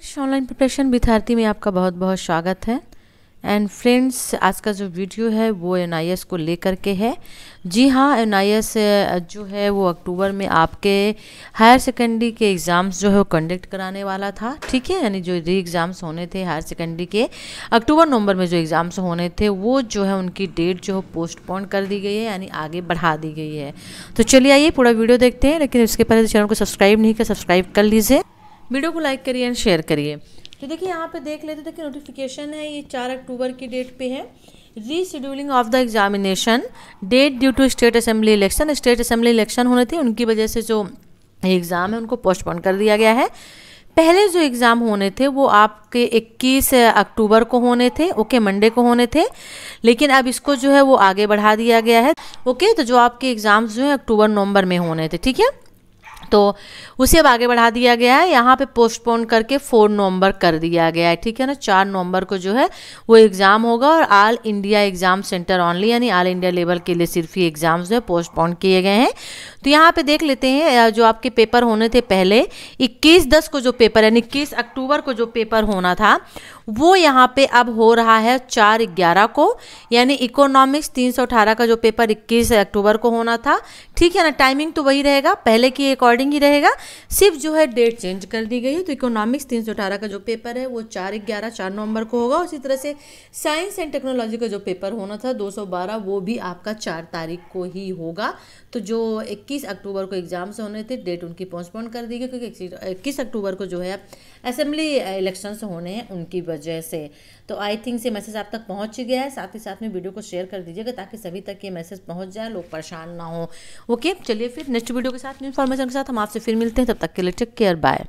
friends online preparation विद्यार्थी में आपका बहुत बहुत स्वागत है एंड फ्रेंड्स आज का जो वीडियो है वो एन को लेकर के है जी हाँ एन जो है वो अक्टूबर में आपके हायर सेकेंडरी के एग्ज़ाम्स जो है वो कंडक्ट कराने वाला था ठीक है यानी जो री एग्ज़ाम्स होने थे हायर सेकेंडरी के अक्टूबर नवंबर में जो एग्ज़ाम्स होने थे वो जो है उनकी डेट जो है पोस्टपोन कर दी गई है यानी आगे बढ़ा दी गई है तो चलिए आइए पूरा वीडियो देखते हैं लेकिन उसके पहले तो चैनल को सब्सक्राइब नहीं कर सब्सक्राइब कर लीजिए वीडियो को लाइक करिए एंड शेयर करिए तो देखिए यहाँ पे देख लेते देखिए नोटिफिकेशन है ये चार अक्टूबर की डेट पे है rescheduling of the examination date due to state assembly election state assembly election होने थे उनकी वजह से जो एग्ज़ाम है उनको पोस्टपोन कर दिया गया है पहले जो एग्ज़ाम होने थे वो आपके 21 अक्टूबर को होने थे ओके मंडे को होने थे लेकिन अब इसको जो है वो आगे बढ़ा दिया गया है ओके तो जो आपके एग्जाम जो है अक्टूबर नवंबर में होने थे ठीक है तो उसे अब आगे बढ़ा दिया गया है यहाँ पे पोस्टपोन करके फोर नवंबर कर दिया गया है ठीक है ना चार नवंबर को जो है वो एग्ज़ाम होगा और all India exam center only यानी आल इंडिया लेवल के लिए सिर्फ ही एग्ज़ाम जो है पोस्टपोन किए गए हैं तो यहाँ पे देख लेते हैं जो आपके पेपर होने थे पहले इक्कीस दस को जो पेपर यानी इक्कीस अक्टूबर को जो पेपर होना था वो यहाँ पे अब हो रहा है चार ग्यारह को यानी इकोनॉमिक्स तीन सौ अठारह का जो पेपर इक्कीस अक्टूबर को होना था ठीक है ना टाइमिंग तो वही रहेगा पहले की अकॉर्डिंग ही रहेगा सिर्फ जो है डेट चेंज कर दी गई है तो इकोनॉमिक्स तीन सौ अठारह का जो पेपर है वो चार ग्यारह चार नवंबर को होगा उसी तरह से साइंस एंड टेक्नोलॉजी का जो पेपर होना था दो सौ बारह वो भी आपका चार तारीख को ही होगा तो जो इक्कीस अक्टूबर को एग्ज़ाम्स होने थे डेट उनकी पोस्टपोन कर दी गई क्योंकि इक्कीस अक्टूबर को जो है असेंबली इलेक्शंस होने हैं उनकी वजह वजह से तो आई थिंक ये मैसेज आप तक ही गया है साथ ही साथ में वीडियो को शेयर कर दीजिएगा ताकि सभी तक ये मैसेज पहुंच जाए लोग परेशान ना हो ओके चलिए फिर नेक्स्ट वीडियो के साथ इन्फॉर्मेशन के साथ हम आपसे फिर मिलते हैं तब तक के लिए टेक केयर बाय